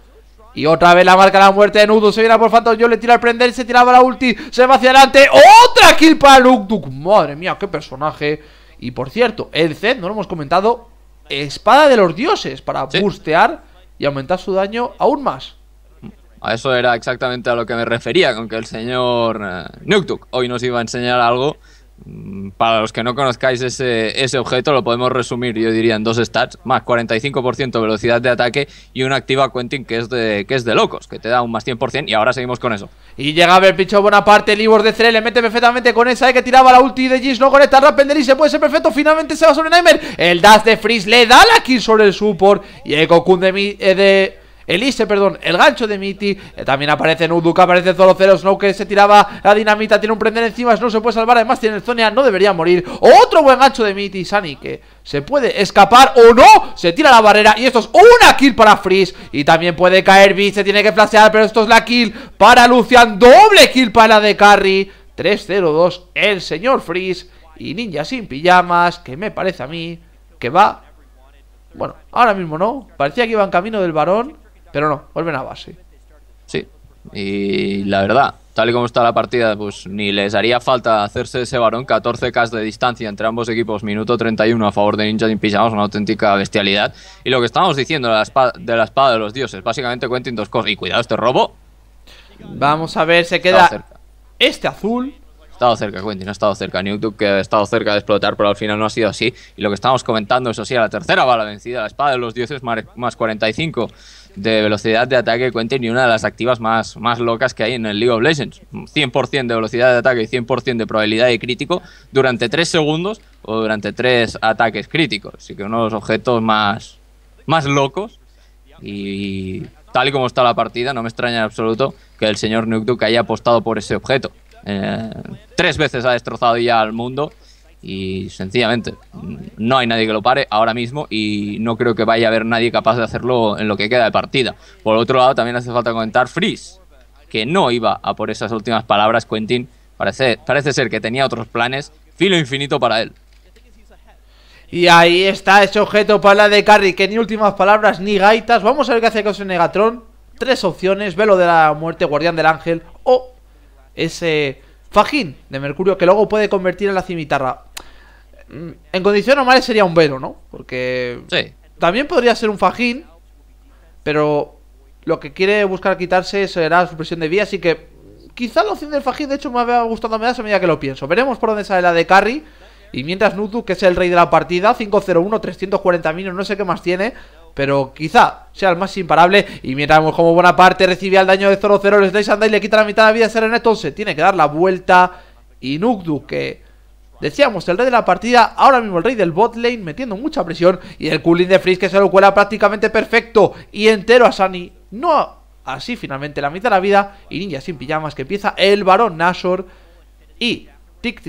Speaker 2: y otra vez la marca la muerte de Nudo. Se viene por Phantom Yo le tira al prender. Se tiraba la ulti. Se va hacia adelante. ¡Otra kill para Nuktuk. Madre mía, qué personaje. Y por cierto, el Zed, no lo hemos comentado. Espada de los dioses para boostear y aumentar su daño aún más.
Speaker 1: A eso era exactamente a lo que me refería, con que el señor eh, Nuktuk hoy nos iba a enseñar algo Mm, para los que no conozcáis ese, objeto, lo podemos resumir, yo diría, en dos stats, más 45% velocidad de ataque y una activa Quentin que es de, que es de locos, que te da un más 100% y ahora seguimos con eso. Y llega a el pincho Bonaparte, el de CL, le mete perfectamente con esa, hay eh, que tiraba la ulti de Gis, no conecta, Rappender y se puede
Speaker 2: ser perfecto, finalmente se va sobre Nightmare, el dash de Freeze le da la kill sobre el support y el Kun eh, de, mi, de Elise, perdón, el gancho de Miti. Eh, también aparece Nuduka, aparece solo Zero, Snow que se tiraba la dinamita, tiene un prender encima, no se puede salvar, además tiene el Zonia, no debería morir. Otro buen gancho de Miti, Sani que se puede escapar o no, se tira la barrera y esto es una kill para Freeze. Y también puede caer Beast, se tiene que flashear, pero esto es la kill para Lucian, doble kill para la de Carry. 3-0-2, el señor Freeze y Ninja sin pijamas, que me parece a mí que va... Bueno, ahora mismo no, parecía que iba en camino del varón pero no, vuelven a base.
Speaker 1: Sí, y la verdad, tal y como está la partida, pues ni les haría falta hacerse ese varón. 14K de distancia entre ambos equipos, minuto 31 a favor de Ninja Team Pyjamas, una auténtica bestialidad. Y lo que estamos diciendo de la espada de, los dioses, básicamente Quentin dos cosas. Y cuidado, este robo. Vamos a ver, se queda
Speaker 2: este azul
Speaker 1: estado cerca, Quentin, ha estado cerca. Newtube que ha estado cerca de explotar, pero al final no ha sido así. Y lo que estamos comentando, eso sí, a la tercera bala vencida, la espada de los dioses más 45 de velocidad de ataque cuenta y una de las activas más, locas que hay en el League of Legends. 100% de velocidad de ataque y 100% de probabilidad de crítico durante 3 segundos o durante 3 ataques críticos. Así que uno de los objetos más, más locos y tal y como está la partida no me extraña en absoluto que el señor Nuke haya apostado por ese objeto. Eh, tres veces ha destrozado ya al mundo y sencillamente no hay nadie que lo pare ahora mismo y no creo que vaya a haber nadie capaz de hacerlo en lo que queda de partida. Por otro lado, también hace falta comentar Freeze, que no iba a por esas últimas palabras, Quentin. Parece, parece ser que tenía otros planes, filo infinito para él.
Speaker 2: Y ahí está ese objeto para la de Carrie, que ni últimas palabras ni gaitas. Vamos a ver qué hace con ese Negatron. Tres opciones, velo de la muerte, guardián del ángel o ese Fajín de mercurio que luego puede convertir en la cimitarra. Mm, en condiciones normales sería un velo, ¿no? Porque sí. también podría ser un fajín, pero lo que quiere buscar quitarse será supresión de vida así que quizá la opción del fajín de hecho me había gustado más a medida que lo pienso. Veremos por dónde sale la de Carry. Y mientras Nutu, que es el rey de la partida, 5-0-1, 340 mil, no sé qué más tiene, pero quizá sea el más imparable. Y mientras como como Bonaparte recibía el daño de Zoro Les estáis andando y le quita la mitad de la vida a Serena. Entonces tiene que dar la vuelta. Y Nukdu, que decíamos, el rey de la partida, ahora mismo el rey del bot lane, metiendo mucha presión. Y el cooling de Freeze que se lo cuela prácticamente perfecto y entero a Sani. No así finalmente la mitad de la vida. Y Ninja sin pijamas que empieza el varón Nashor y trick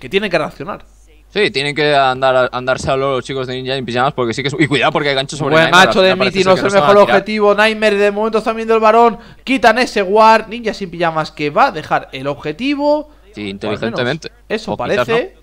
Speaker 2: que tiene que
Speaker 1: reaccionar. Sí, tienen que andar, andarse a los chicos de Ninja sin pijamas porque sí que Y cuidado porque hay gancho sobre Buen macho de Miti, no es el mejor objetivo.
Speaker 2: Nightmare de momento viendo el varón. Quitan ese guard. Ninja sin pijamas que va a dejar el objetivo.
Speaker 1: Sí, inteligentemente. Eso parece.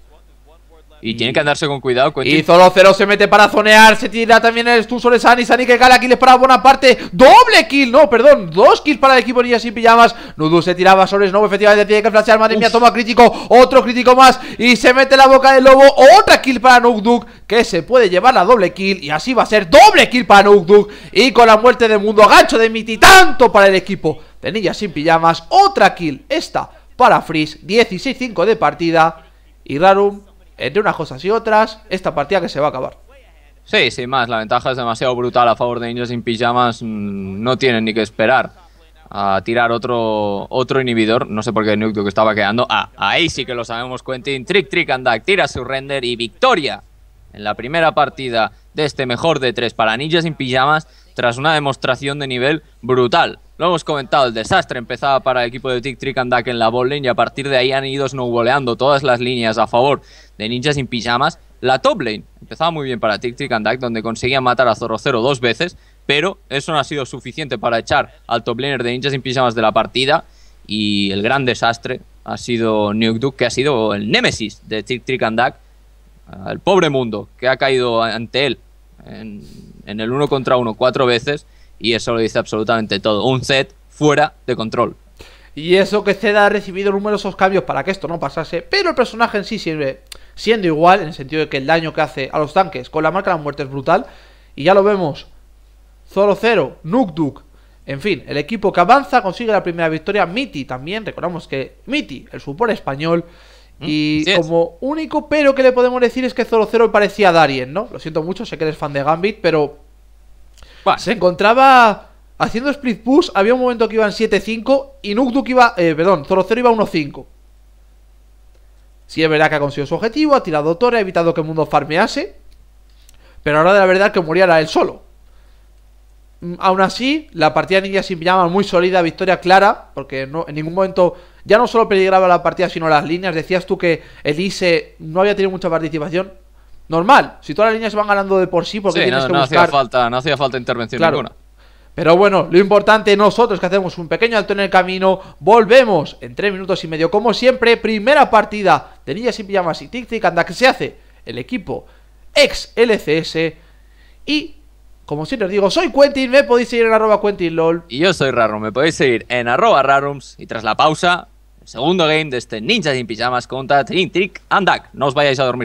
Speaker 1: Y tiene que andarse con cuidado, Y Zoro
Speaker 2: Cero se mete para zonear. Se tira también el Stun sobre Sani. Sani que gana. Kills para Bonaparte. Doble kill. No, perdón. Dos kills para el equipo Ninja sin pijamas. Nudu se tiraba sobre Snow. Efectivamente tiene que flashear. Madre mía, toma crítico. Otro crítico más. Y se mete la boca del lobo. Otra kill para Nukduk. Que se puede llevar la doble kill. Y así va a ser doble kill para Nukduk. Y con la muerte de Mundo. Gancho de Miti. Tanto para el equipo de Ninja sin pijamas. Otra kill. Esta para Freeze. 16-5 de partida. Y Rarum entre unas cosas y otras, esta partida que se va a acabar.
Speaker 1: Sí, sin más, la ventaja es demasiado brutal a favor de Ninjas sin pijamas, mm, no tienen ni que esperar a tirar otro, otro inhibidor, no sé por qué Nuke que estaba quedando, ah, ahí sí que lo sabemos Quentin, Trick Trick and Duck, tira su render y victoria en la primera partida de este mejor de tres para Ninjas sin pijamas, tras una demostración de nivel brutal. Lo hemos comentado, el desastre empezaba para el equipo de Tic Trick and Duck en la bowling y a partir de ahí han ido snowboleando todas las líneas a favor de ninjas sin pijamas. La top lane empezaba muy bien para Tic Trick and Duck, donde conseguía matar a Zorrocero dos veces, pero eso no ha sido suficiente para echar al top laner de ninjas sin pijamas de la partida. Y el gran desastre ha sido Nuke Duke, que ha sido el némesis de Tic Trick and Duck, el pobre mundo que ha caído ante él en en el uno contra uno cuatro veces y eso lo dice absolutamente todo. Un set fuera de control.
Speaker 2: Y eso que Zed ha recibido numerosos cambios para que esto no pasase, pero el personaje en sí sirve siendo igual, en el sentido de que el daño que hace a los tanques con la marca de la muerte es brutal. Y ya lo vemos. Zoro nuk Nukduk. En fin, el equipo que avanza consigue la primera victoria. Miti también, recordamos que Miti, el fútbol español, Mm. Y como único pero que le podemos decir es que Zoro Zero parecía a Darien, ¿no? Lo siento mucho, sé que eres fan de Gambit, pero. Se encontraba haciendo split push. Había un momento que iban 7-5 y Nukduk iba. Eh, perdón, Zoro Zero iba 1-5. Sí, es verdad que ha conseguido su objetivo, ha tirado torre, ha evitado que el mundo farmease. Pero ahora de la verdad que muriera él solo. Mm, aún así, la partida ninja sin pijama, muy sólida, victoria clara, porque no, en ningún momento ya no solo peligraba la partida, sino las líneas. Decías tú que Elise no había tenido mucha participación. Normal, si todas las líneas se van ganando de por sí, porque no, Hacía falta,
Speaker 1: no hacía falta intervención alguna. ninguna.
Speaker 2: Pero bueno, lo importante nosotros que hacemos un pequeño alto en el camino, volvemos en tres minutos y medio. Como siempre, primera partida de Ninjas sin Pijamas y Tic Tic Anda que se hace el equipo ex LCS. Y como siempre os digo, soy Quentin, me podéis seguir en arroba lol
Speaker 1: Y yo soy Rarum, me podéis seguir en arroba Rarums. Y tras la pausa, segundo game de este Ninja sin Pijamas contra Trin, Trick and Duck. No os vayáis a dormir.